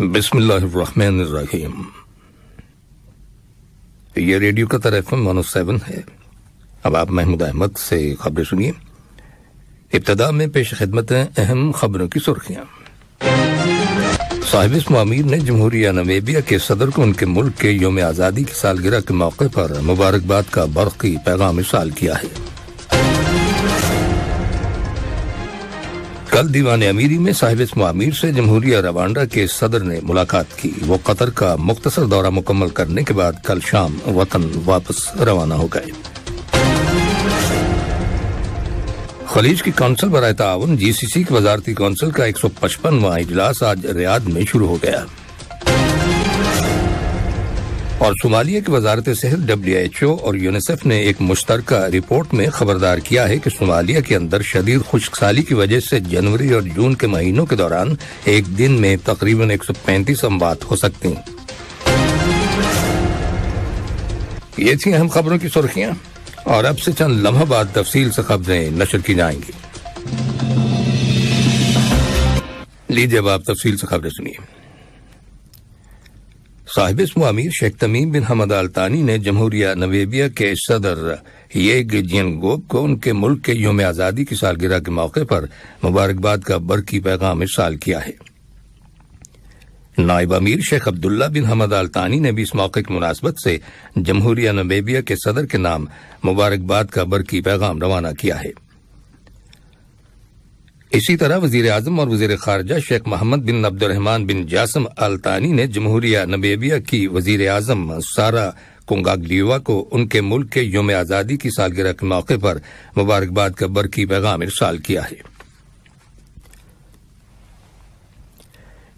बिस्मिल्लाहिर्रहमानिर्रहीम ये रेडियो का तरफ वन सेवन है अब आप महमूद अहमद से खबरें सुनिए इब्तदा में पेश खिदमत अहम खबरों की सुर्खियां साहिब मामीर ने जमहूरिया नवेबिया के सदर को उनके मुल्क के योम आज़ादी की सालगिरह के मौके पर मुबारकबाद का बरकी पैगाम साल किया है कल दीवान अमीरी में साहिब आमिर से जमहूरिया रवांडा के सदर ने मुलाकात की वो कतर का मुख्तसर दौरा मुकम्मल करने के बाद कल शाम वतन वापस रवाना हो गए खलीज की कौंसिल बरए जी सी सी की वजारती कौंसिल का एक सौ पचपनवा इजलास आज रियाद में शुरू हो गया और सोमालिया की वजारत सेहत डब्ल्यू एच ओ और यूनिसेफ ने एक मुश्तर रिपोर्ट में खबरदार किया है कि सोमालिया के अंदर शदीद खुश्क साली की वजह से जनवरी और जून के महीनों के दौरान एक दिन में तकरीबन एक सौ पैंतीस अमवात हो सकती ये थी अहम खबरों की सुर्खियाँ और अब से चंद लम्हा बाद तफसील से खबरें नशर की जाएंगी लीजिए अब आप तफसील से खबरें सुनिए साहिब अमीर शेख तमीम बिन हमद अल्तानी ने जमहूरिया नवेबिया के सदर ये जियन गोब को उनके मुल्क के योम आज़ादी की सालगिरह के मौके पर मुबारकबाद का बरकी पैगाम इसल किया है नायब अमीर शेख अब्दुल्ला बिन हमद अल्तानी ने भी इस मौके की मुनासबत से जमहूरिया नवेबिया के सदर के नाम मुबारकबाद का बरकी पैगाम रवाना किया है इसी तरह वजीर आजम और वजीर खारजा शेख मोहम्मद बिन अब्दुलरहमान बिन जासम अलतानी ने जमहूरिया नबेबिया की वजीर अजम सारा कुंगागलीवा को उनके मुल्क के योम आज़ादी की सालगिरह के मौके पर मुबारकबाद का बरकी पैगाम इरसाल किया है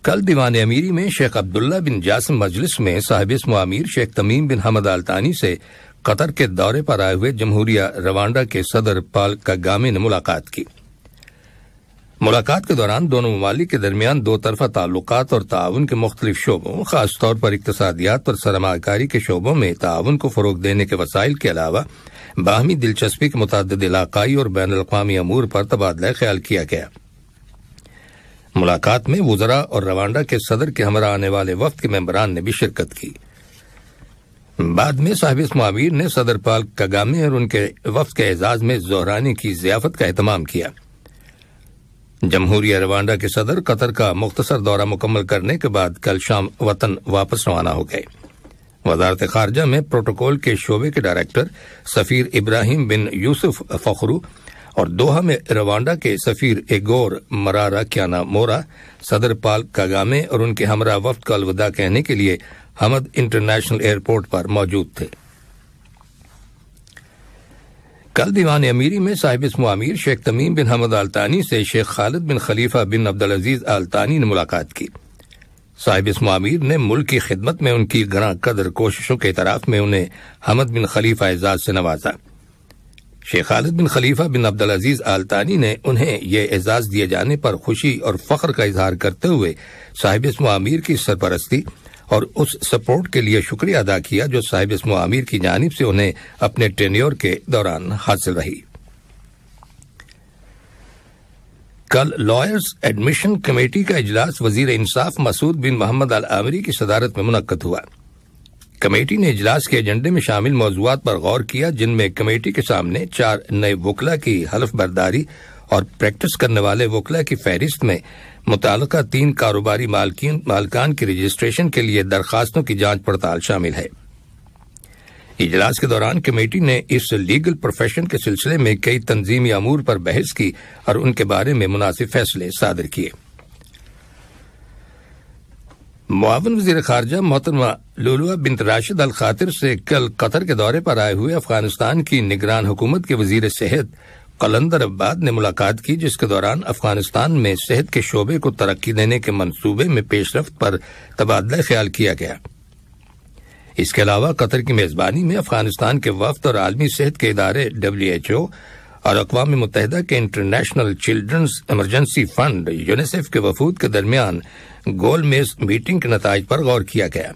कल दीवान अमीरी में शेख अब्दुल्ला बिन जासम मजलिस में साहिब अमीर शेख तमीम बिन हमद अलतानी से कतर के दौरे पर आए हुए जमहूरिया रवांडा के सदर पाल कगामे ने मुलाकात की मुलाकात के दौरान दोनों ममालिक के दरमियान दो तरफा ताल्लुक और ताउन के मुख्तलिफ शोबों खासतौर पर इकतसादियात और सरमाकारी के शोबों में ताउन को फ़रोग देने के वसाइल के अलावा बाहमी दिलचस्पी के मुतद इलाकई और बैन अवी अमूर पर तबादला ख्याल किया गया मुलाकात में वजरा और रवांडा के सदर के हमरा आने वाले वक्त के मेम्बरान ने भी शिरकत की बाद में साहिब मावीर ने सदर पाल कगामे और उनके वफ्त के एजाज में जोहरानी की जियाफत का अहतमाम किया जमहूरी रवांडा के सदर कतर का मुख्तसर दौरा मुकम्मल करने के बाद कल शाम वतन वापस रवाना हो गए वजारत खारजा में प्रोटोकॉल के शोबे के डायरेक्टर सफ़ीर इब्राहिम बिन यूसुफ फखरू और दोहा में रवांडा के सफ़ीर एगोर मरारा क्याना मोरा सदर पाल कागामे और उनके हमरा वफ्त का अलविदा कहने के लिए हमद इंटरनेशनल एयरपोर्ट पर मौजूद थे कल दीवान अमीरी में साहिब अमीर शेख तमीम बिन हमद अल्तानी से शेख खालिद बिन खलीफा बिन अब्दुल अजीज अल्तानी ने मुलाकात की साहिब अमीर ने मुल्क की खिदमत में उनकी गणा कदर कोशिशों के इतराफ़ में उन्हें हमद बिन खलीफा एजाज़ से नवाजा शेख खालिद बिन खलीफा बिन अब्दुल अजीज अल्तानी ने उन्हें यह एजाज़ दिए जाने पर खुशी और फ़ख्र का इजहार करते हुए साहिब अमीर की सरपरस्ती और उस सपोर्ट के लिए शुक्रिया अदा किया जो साहिब इसम आमिर की जानब से उन्हें अपने टेन्योर के दौरान हासिल रही कल लॉयर्स एडमिशन कमेटी का इजलास वजीर इंसाफ मसूद बिन मोहम्मद अल आमरी की सदारत में मुनदद हुआ कमेटी ने इजलास के एजेंडे में शामिल मौजूद पर गौर किया जिनमें कमेटी के सामने चार नए वकला की हलफ बर्दारी और प्रैक्टिस करने वाले वकला की फहरिस्त में मुतल तीन कारोबारी मालकान की रजिस्ट्रेशन के लिए दरखास्तों की जांच पड़ताल शामिल है इजलास के दौरान कमेटी ने इस लीगल प्रोफेशन के सिलसिले में कई तंजीमी अमूर पर बहस की और उनके बारे में मुनासिब फैसले सादर किए मुआवन वजीर खारजा मोहतरमा लुलुआ बिन राशिद अल खातिर से कल कतर के दौरे पर आए हुए अफगानिस्तान की निगरान हुकूमत के वजीर सेहत कलंदर अब्बाद ने मुलाकात की जिसके दौरान अफगानिस्तान में सेहत के शोबे को तरक्की देने के मंसूबे में पेशरफ्त पर तबादला ख्याल किया गया इसके अलावा कतर की मेजबानी में अफगानिस्तान के वफद और आलमी सेहत के इदारे डब्ल्यू एच ओ और अकवा मुत के international children's emergency fund UNICEF के वफूद के दरमियान गोल मेज मीटिंग के नतज पर गौर किया गया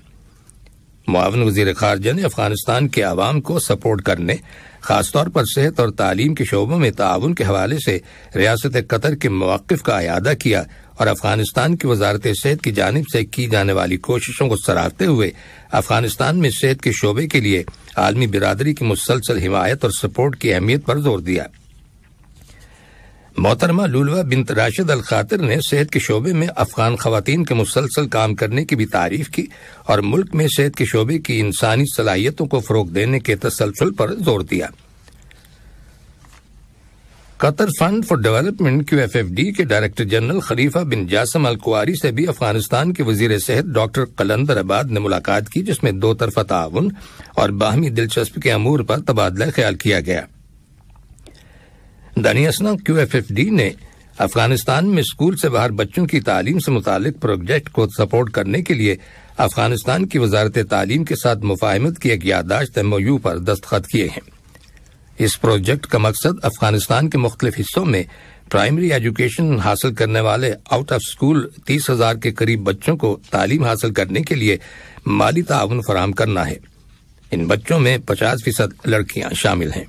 मुआवन वजीर खारजा ने अफगानिस्तान के आवाम को सपोर्ट करने खासतौर पर सेहत और तालीम के शोबों में ताउन के हवाले से रियासत कतर के मौक़ का अदा किया और अफगानिस्तान की वजारत सेहत की जानब से की जाने वाली कोशिशों को सराहते हुए अफगानिस्तान में सेहत के शोबे के लिए आलमी बिरादरी की मुसलसल हिमायत और सपोर्ट की अहमियत पर जोर दिया मोहतरमा लुलवा बिनत राशिद अल खातिर ने सेहत के शोबे में अफगान खातन के मुसलसल काम करने की भी तारीफ की और मुल्क में सेहत के शोबे की इंसानी सलाहियतों को फ़रोग देने के तसलसल पर जोर दिया Qatar fund for development Q F F D के director general Khalifa bin Jassim Alkuwari से भी अफगानिस्तान के वजीर सेहत डॉक्टर कलंदर आबाद ने मुलाकात की जिसमें दो तरफा ताउन और बाहमी दिलचस्पी के अमूर पर तबादला ख्याल किया गया दानियासना डी ने अफगानिस्तान में स्कूल से बाहर बच्चों की तालीम से मुतालिक प्रोजेक्ट को सपोर्ट करने के लिए अफगानिस्तान की वजारत तालीम के साथ मुफाहमत की एक यादाश्त एम यू पर दस्तखत किए हैं इस प्रोजेक्ट का मकसद अफगानिस्तान के मुख्त हिस्सों में प्राइमरी एजुकेशन हासिल करने वाले आउट ऑफ स्कूल तीस हजार के करीब बच्चों को तालीम हासिल करने के लिए माली ताउन फराहम करना है इन बच्चों में पचास फीसद लड़कियां शामिल हैं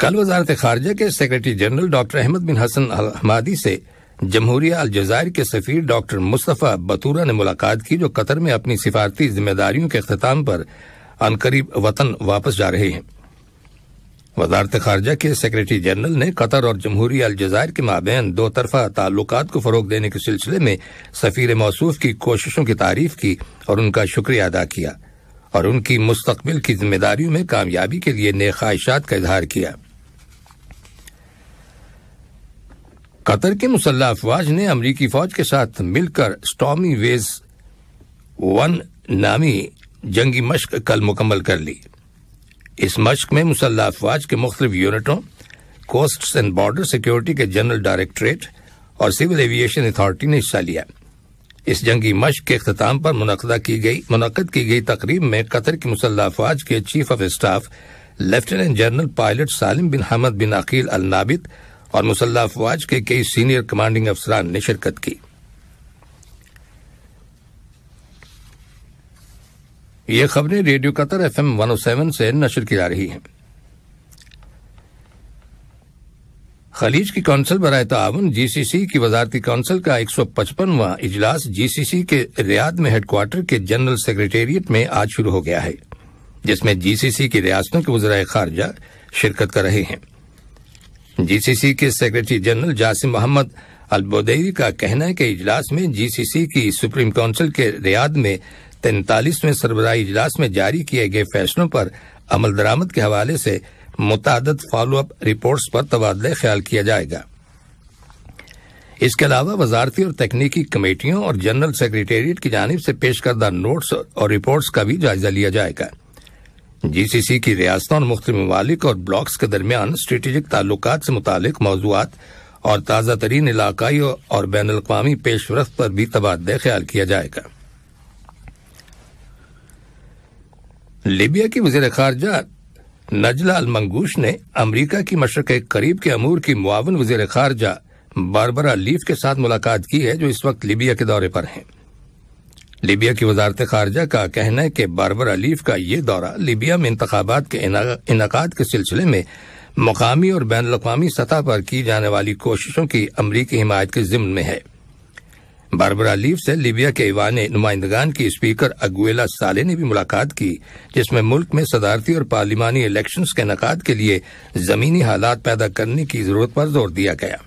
कल वजारत खारजा के secretary general doctor Ahmed bin Hassan al Hammadi से जमहूरिया अलजायर के सफी डॉक्टर मुस्तफ़ा बतूरा ने मुलाकात की जो कतर में अपनी सिफारती जिम्मेदारियों के अख्ताम पर अनकरीब वतन वापस जा रहे हैं वजारत खारजा के सेक्रेटरी जनरल ने कतर और जमहूरी अलजायर के माबेन दो तरफा ताल्लुक को फ़रोग देने के सिलसिले में सफ़ीर मौसू की कोशिशों की तारीफ की और उनका शुक्रिया अदा किया और उनकी मुस्तबिल की जिम्मेदारियों में कामयाबी के लिए नए ख्वाहिशात का इजहार किया कतर की मुसल्ला अफवाज ने अमरीकी फौज के साथ मिलकर स्टॉमी वेज वन नामी जंगी मश्क कल मुकम्मल कर ली इस मश्क में मुसल्ला अफवाज के मुख्तु यूनिटों कोस्ट एंड बॉर्डर सिक्योरिटी के जनरल डायरेक्टरेट और सिविल एविएशन अथॉरिटी ने हिस्सा लिया इस जंगी मश्क के अख्ताम पर मुनदा की गई मुनद की गई तकरीब में कतर की मुसल्ह अफवाज के chief of staff lieutenant general pilot Salim bin Hamad bin Aqeel al Nabit और मुसल्ला अफवाज के कई सीनियर कमांडिंग अफसरान ने शिरकत की ये खबरें radio Qatar F M one seven से नशर की जा रही हैं खलीज की कौंसिल बरए ताउन सी की वजारती कौंसिल का एक सौ पचपनवा इजलास जीसीसी के रियाद में हेडक्वार्टर के जनरल सेक्रेटेरिएट में आज शुरू हो गया है जिसमें जीसीसी की रियासतों के वजरा खारजा शिरकत कर रहे हैं जीसीसी के secretary general Jasim Mohammed Albudaiwi का कहना है कि इजलास में जीसीसी की सुप्रीम काउंसिल के रियाद में तैंतालीसवें सरबराही इजलास में जारी किए गए फैसलों पर अमल दरामद के हवाले से मुतद फॉलोअप रिपोर्ट्स पर तबादला ख्याल किया जाएगा इसके अलावा वजारती और तकनीकी कमेटियों और जनरल सेक्रेटेरिएट की जानब से पेश करदा नोट्स और रिपोर्ट्स का भी जायजा लिया जाएगा जी सी सी की रियासतों और मुख्त ममालिक और ब्लॉक्स के दरमियान स्ट्रेटिजिक ताल्लुक से मुतक मौजूद और ताज़ा तरीन इलाकई और बैन अवी पेश रफ्त पर भी तबादला ख्याल किया जाएगा लीबिया की वजीर खारजा नजला अलमंगूश ने अमरीका की मशरक करीब के अमूर की मुआवन वजीर खारजा बारबरा लीफ के साथ मुलाकात की है जो इस वक्त लीबिया के दौरे पर हैं लीबिया की वजारत खारजा का कहना है कि बारबर अलीफ का ये दौरा लीबिया में इंतबात के इनका के सिलसिले में मकामी और बैन अवी सतह पर की जाने वाली कोशिशों की अमरीकी हिमायत के ज़िम्न में है बारबर अलीफ से लीबिया के ईवान नुमाइंदगान की स्पीकर अगुएला साले ने भी मुलाकात की जिसमें मुल्क में सदारती और पार्लिमानी इलेक्शन के इनका के लिए ज़मीनी हालात पैदा करने की ज़रूरत पर जोर दिया गया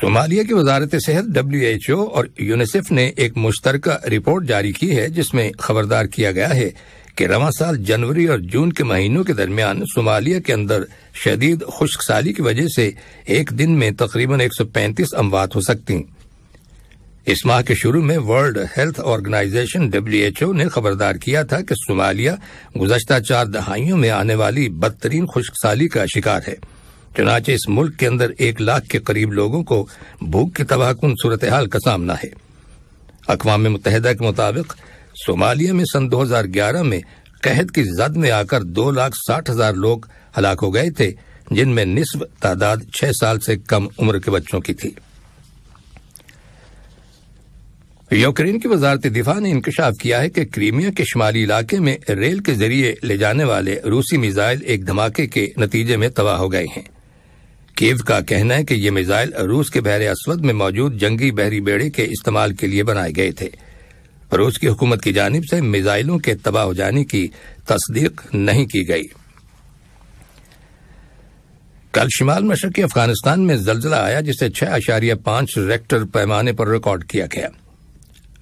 सोमालिया तो की वजारत सेहत डब्ल्यू एच ओ और यूनिसेफ ने एक मुश्तर रिपोर्ट जारी की है जिसमें खबरदार किया गया है कि रवा साल जनवरी और जून के महीनों के दरमियान सोमालिया के अंदर शदीद खुश्क साली की वजह से एक दिन में तकरीबन 135 अमवात हो सकती इस माह के शुरू में वर्ल्ड हेल्थ ऑर्गेनाइजेशन डब्ल्यूएचओ ने खबरदार किया था कि सोमालिया गुजशत चार दहाइयों में आने वाली बदतरीन खुश्क साली का शिकार है चनाचे इस मुल्क के अंदर एक लाख के करीब लोगों को भूख की तबाहकुन सूरत हाल का सामना है अकवा मुतहदा के मुताबिक सोमालिया में सन 2011 में कहद की जद में आकर दो लाख साठ हजार लोग हलाक हो गए थे जिनमें निस्ब तादाद छह साल से कम उम्र के बच्चों की थी यूक्रेन की वजारत दिफा ने इंकशाफ किया है कि क्रीमिया के शुमाली इलाके में रेल के जरिए ले जाने वाले रूसी मिजाइल एक धमाके के नतीजे में तबाह हो गए हैं केव का कहना है कि ये मिसाइल रूस के बहरे असवद में मौजूद जंगी बहरी बेड़े के इस्तेमाल के लिए बनाए गए थे रूस की हुकूमत की जानब से मिसाइलों के तबाह हो जाने की तस्दीक नहीं की गई कल शिमाल मशरक अफगानिस्तान में जलजला आया जिसे छह आशारिया पांच रेक्टर पैमाने पर रिकॉर्ड किया गया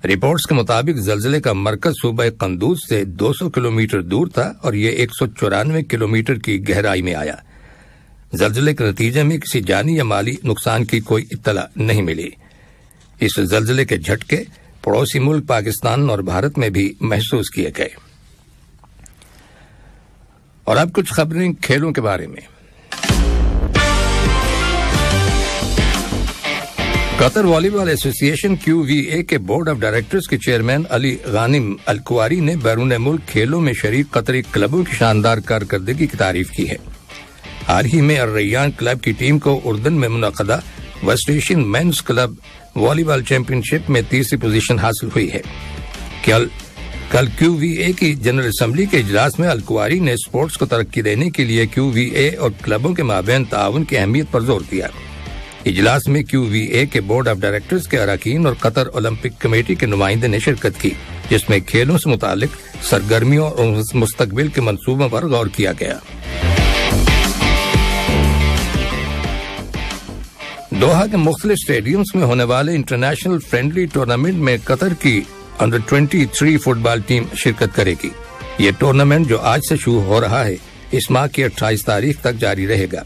रिपोर्ट्स के मुताबिक जलजले का मरकज सूबह कंदूज से 200 किलोमीटर दूर था और यह एक किलोमीटर की गहराई में आया जलजिले के नतीजे में किसी जानी या माली नुकसान की कोई इतला नहीं मिली इस जलजिले के झटके पड़ोसी मुल्क पाकिस्तान और भारत में भी महसूस किए गए और अब कुछ खबरें खेलों के बारे में कतर वॉलीबॉल एसोसिएशन क्यू के बोर्ड ऑफ डायरेक्टर्स के चेयरमैन अली गानिम अलकुआरी ने बैरून मुल्क खेलों में शरीक कतरी क्लबों की शानदार कारकर्दगी की तारीफ की है हाल ही में अर्रैयान क्लब की टीम को उर्दन में मुनदा west Asian men's club volleyball championship में तीसरी पोजीशन हासिल हुई है कल कल क्यू वी ए की जनरल असम्बली के इजलास में अलकुआरी ने स्पोर्ट्स को तरक्की देने के लिए क्यू वी ए और क्लबों के माबेन ताउन की अहमियत पर जोर दिया इजलास में क्यू वी ए के बोर्ड ऑफ डायरेक्टर्स के अरकान और कतर ओलंपिक कमेटी के नुमाइंदे ने शिरकत की जिसमें खेलों से मुतालिक सरगर्मियों और मुस्तबिल के मनसूबों पर गौर किया गया दोहा के मुख्तलि स्टेडियम्स में होने वाले इंटरनेशनल फ्रेंडली टूर्नामेंट में कतर की अंडर 23 फुटबॉल टीम शिरकत करेगी ये टूर्नामेंट जो आज से शुरू हो रहा है इस माह की अट्ठाईस तारीख तक जारी रहेगा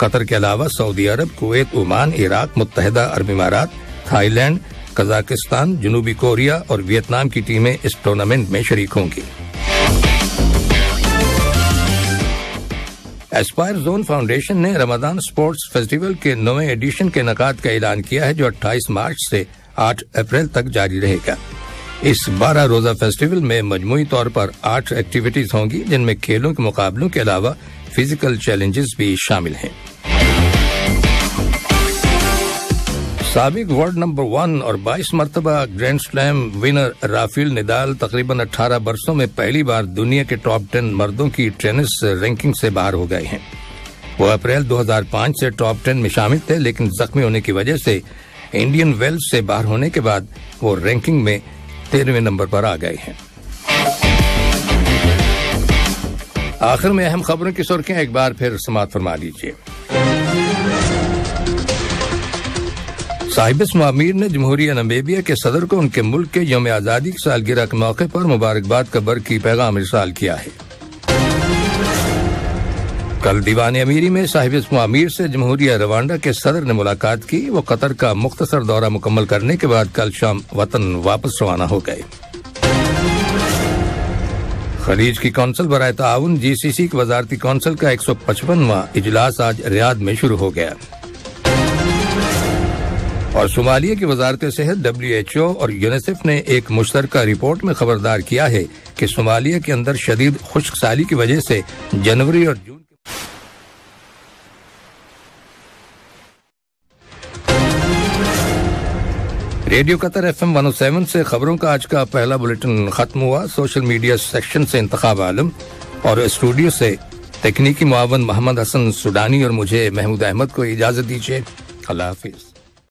कतर के अलावा सऊदी अरब कुवैत ओमान इराक मुतहदा अरब इमारात थाईलैंड कजाकिस्तान जनूबी कोरिया और वियतनाम की टीमें इस टूर्नामेंट में शरीक होंगी एस्पायर जोन फाउंडेशन ने रमदान स्पोर्ट्स फेस्टिवल के नवे एडिशन के नकाद का ऐलान किया है जो 28 मार्च से 8 अप्रैल तक जारी रहेगा इस 12 रोजा फेस्टिवल में मजमू तौर पर आठ एक्टिविटीज होंगी जिनमें खेलों के मुकाबलों के अलावा फिजिकल चैलेंजेस भी शामिल हैं सबक वर्ल्ड नंबर वन और 22 मरतबा grand slam winner Rafael Nadal तकरीबन 18 बरसों में पहली बार दुनिया के टॉप 10 मर्दों की टेनिस रैंकिंग से बाहर हो गए हैं वो अप्रैल 2005 से टॉप 10 में शामिल थे लेकिन जख्मी होने की वजह से इंडियन वेल्स से बाहर होने के बाद वो रैंकिंग में तेरहवें नंबर पर आ गए हैं आखिर में अहम खबरों की सुर्खियां एक बार फिर समाप्त फरमा लीजिए साहिब मामीर ने जमहूरिया नमेबिया के सदर को उनके मुल्क के योम आज़ादी की सालगिरह के मौके पर मुबारकबाद का बरकी पैगाम इरसाल किया है कल दीवान अमीरी में साहिब मामीर से जमहूरिया रवांडा के सदर ने मुलाकात की वो कतर का मुख्तसर दौरा मुकम्मल करने के बाद कल शाम वतन वापस रवाना हो गए खलीज की कौंसल बरए ताउन जी सी सी की वजारती कौंसल का एक सौ पचपनवा इजलास आज रियाद में शुरू हो गया और सोमालिया की वजारत सेहत डब्ल्यू एच ओ और यूनिसेफ ने एक मुश्तर रिपोर्ट में खबरदार किया है कि सोमालिया के अंदर शदीद खुश्क साली की वजह से जनवरी और जून radio Qatar F M one seven से खबरों का आज का पहला बुलेटिन खत्म हुआ सोशल मीडिया सेक्शन से इंतखब आलम और स्टूडियो से तकनीकी मावन मोहम्मद हसन सुडानी और मुझे महमूद अहमद को इजाज़त दीजिए अल्लाह हाफिज़